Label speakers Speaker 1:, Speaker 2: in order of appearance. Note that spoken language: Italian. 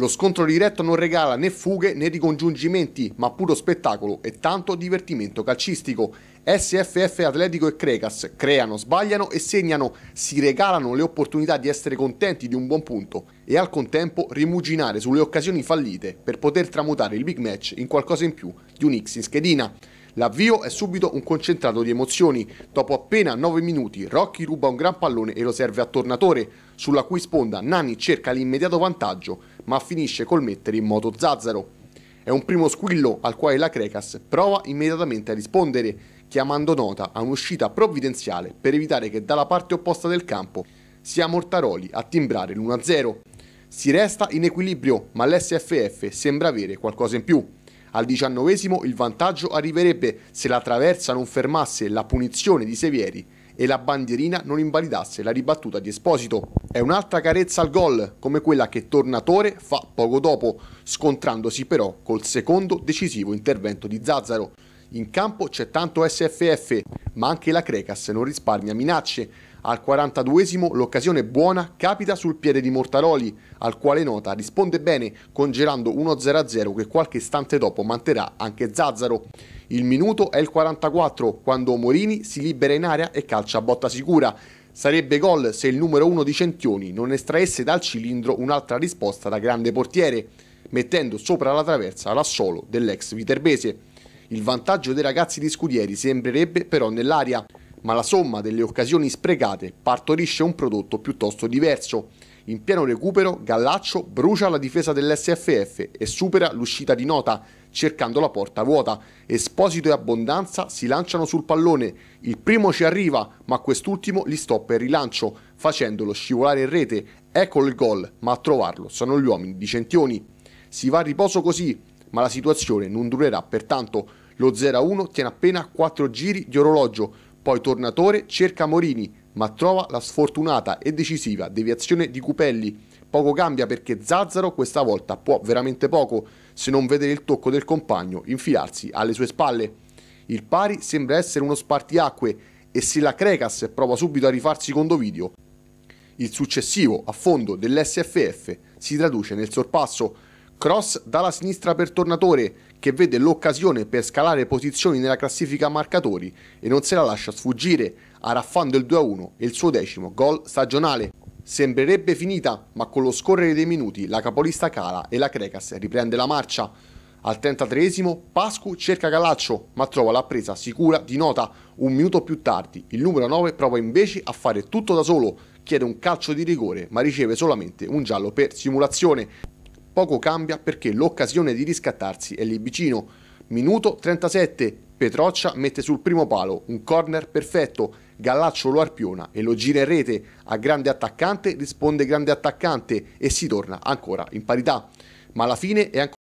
Speaker 1: Lo scontro diretto non regala né fughe né ricongiungimenti, ma puro spettacolo e tanto divertimento calcistico. SFF Atletico e Cregas creano, sbagliano e segnano, si regalano le opportunità di essere contenti di un buon punto e al contempo rimuginare sulle occasioni fallite per poter tramutare il big match in qualcosa in più di un X in schedina. L'avvio è subito un concentrato di emozioni. Dopo appena 9 minuti Rocky ruba un gran pallone e lo serve a tornatore, sulla cui sponda Nani cerca l'immediato vantaggio, ma finisce col mettere in moto Zazzaro. È un primo squillo al quale la Crecas prova immediatamente a rispondere, chiamando nota a un'uscita provvidenziale per evitare che dalla parte opposta del campo sia Mortaroli a timbrare l'1-0. Si resta in equilibrio, ma l'SFF sembra avere qualcosa in più. Al diciannovesimo il vantaggio arriverebbe se la traversa non fermasse la punizione di Severi e la bandierina non invalidasse la ribattuta di Esposito. È un'altra carezza al gol, come quella che Tornatore fa poco dopo, scontrandosi però col secondo decisivo intervento di Zazzaro. In campo c'è tanto SFF, ma anche la Crecas non risparmia minacce. Al 42esimo l'occasione buona capita sul piede di Mortaroli, al quale Nota risponde bene congelando 1-0-0 che qualche istante dopo manterrà anche Zazzaro. Il minuto è il 44 quando Morini si libera in area e calcia a botta sicura. Sarebbe gol se il numero 1 di Centioni non estraesse dal cilindro un'altra risposta da grande portiere, mettendo sopra la traversa l'assolo dell'ex viterbese. Il vantaggio dei ragazzi di Scudieri sembrerebbe però nell'aria, ma la somma delle occasioni sprecate partorisce un prodotto piuttosto diverso. In pieno recupero, Gallaccio brucia la difesa dell'SFF e supera l'uscita di nota, cercando la porta vuota. Esposito e Abbondanza si lanciano sul pallone. Il primo ci arriva, ma quest'ultimo li stoppa il rilancio, facendolo scivolare in rete. Ecco il gol, ma a trovarlo sono gli uomini di Centioni. Si va a riposo così, ma la situazione non durerà pertanto. Lo 0-1 tiene appena 4 giri di orologio, poi Tornatore cerca Morini, ma trova la sfortunata e decisiva deviazione di Cupelli. Poco cambia perché Zazzaro questa volta può veramente poco, se non vedere il tocco del compagno infilarsi alle sue spalle. Il pari sembra essere uno spartiacque e se la Crekas prova subito a rifarsi con Dovidio, il successivo affondo dell'SFF si traduce nel sorpasso Cross dalla sinistra per Tornatore, che vede l'occasione per scalare posizioni nella classifica marcatori e non se la lascia sfuggire, araffando il 2-1 e il suo decimo gol stagionale. Sembrerebbe finita, ma con lo scorrere dei minuti la capolista cala e la Crecas riprende la marcia. Al 33 Pascu cerca Calaccio, ma trova la presa sicura di nota. Un minuto più tardi, il numero 9 prova invece a fare tutto da solo, chiede un calcio di rigore, ma riceve solamente un giallo per simulazione poco cambia perché l'occasione di riscattarsi è lì vicino. Minuto 37, Petroccia mette sul primo palo un corner perfetto, Gallaccio lo arpiona e lo gira in rete, a grande attaccante risponde grande attaccante e si torna ancora in parità. Ma la fine è ancora